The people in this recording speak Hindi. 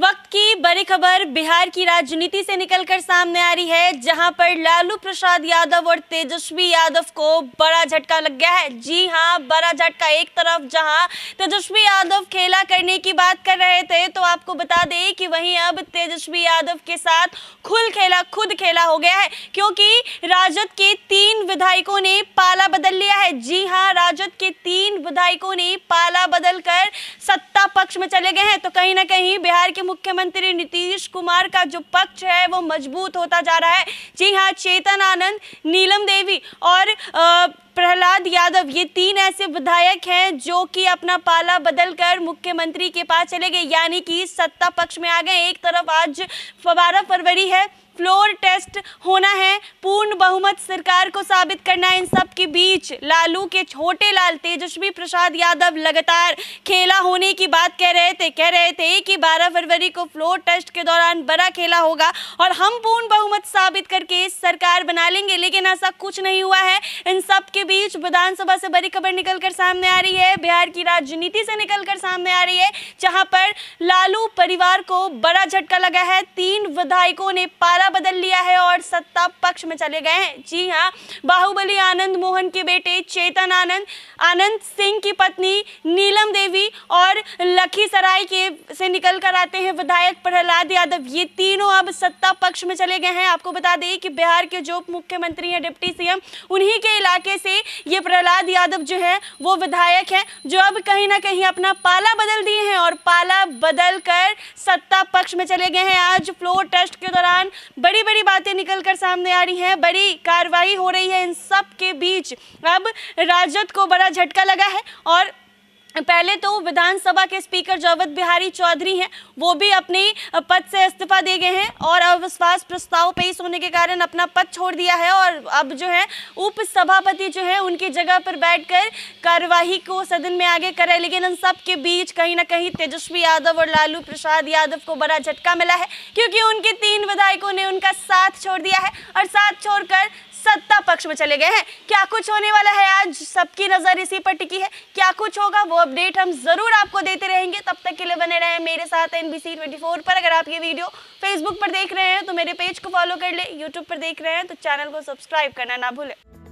वक्त की बड़ी खबर बिहार की राजनीति से निकलकर सामने आ रही है जहां पर लालू प्रसाद यादव और तेजस्वी यादव को बड़ा झटका लग गया है जी हां बड़ा झटका एक तरफ जहां तेजस्वी यादव खेला करने की बात कर रहे थे तो आपको बता दें कि वहीं अब तेजस्वी यादव के साथ खुल खेला खुद खेला हो गया है क्योंकि राजद के तीन विधायकों ने पाला बदल विधायकों ने पाला बदल कर सत्ता पक्ष में चले गए हैं तो कहीं ना कहीं बिहार के मुख्यमंत्री नीतीश कुमार का जो पक्ष है वो मजबूत होता जा रहा है जी हाँ चेतन आनंद नीलम देवी और आ, प्रहलाद यादव ये तीन ऐसे विधायक हैं जो कि अपना पाला बदलकर मुख्यमंत्री के पास चले गए यानी कि सत्ता पक्ष में आ गए एक तरफ आज बारह फरवरी है फ्लोर टेस्ट होना है पूर्ण बहुमत सरकार को साबित करना है इन सब के बीच लालू के छोटे लाल तेजस्वी प्रसाद यादव लगातार खेला होने की बात कह रहे थे कह रहे थे कि 12 फरवरी को फ्लोर टेस्ट के दौरान बड़ा खेला होगा और हम पूर्ण बहुमत साबित करके सरकार बना लेंगे लेकिन ऐसा कुछ नहीं हुआ है इन सब के बीच विधानसभा से बड़ी खबर निकल कर सामने आ रही है बिहार की राजनीति से निकल कर सामने आ रही है जहां पर लालू परिवार को बड़ा झटका लगा है तीन विधायकों ने पारा चेहरा बदल लिया है और सत्ता पक्ष में चले गए हैं जी हाँ बाहुबली आनंद मोहन के बेटे चेतन आनंद आनंद सिंह की पत्नी नीलम देवी और लखीसराय के से निकल कर आते हैं विधायक प्रहलाद यादव ये तीनों अब सत्ता पक्ष में चले गए हैं आपको बता दें कि बिहार के जो मुख्यमंत्री हैं डिप्टी सीएम उन्हीं के इलाके से ये प्रहलाद यादव जो है वो विधायक हैं जो अब कहीं ना कहीं अपना पाला बदल दिए हैं और पाला बदल कर सत्ता पक्ष में चले गए हैं आज फ्लोर टेस्ट के दौरान बड़ी बड़ी बातें निकल कर सामने आ रही हैं बड़ी कार्रवाई हो रही है इन सब के बीच अब राजद को बड़ा झटका लगा है और पहले तो विधानसभा के स्पीकर जावेद बिहारी चौधरी हैं वो भी अपने पद से इस्तीफा दे गए हैं और अविश्वास प्रस्ताव पेश होने के कारण अपना पद छोड़ दिया है और अब जो है उप सभापति जो है उनकी जगह पर बैठकर कार्यवाही को सदन में आगे करे लेकिन इन सब के बीच कहीं ना कहीं तेजस्वी यादव और लालू प्रसाद यादव को बड़ा झटका मिला है क्योंकि उनके तीन विधायकों ने उनका साथ छोड़ दिया है और साथ छोड़कर सत्ता पक्ष में चले गए हैं क्या कुछ होने वाला है आज सबकी नजर इसी पर टिकी है क्या कुछ होगा वो अपडेट हम जरूर आपको देते रहेंगे तब तक के लिए बने रहे मेरे साथ एन बी पर अगर आप ये वीडियो फेसबुक पर देख रहे हैं तो मेरे पेज को फॉलो कर ले यूट्यूब पर देख रहे हैं तो चैनल को सब्सक्राइब करना ना भूलें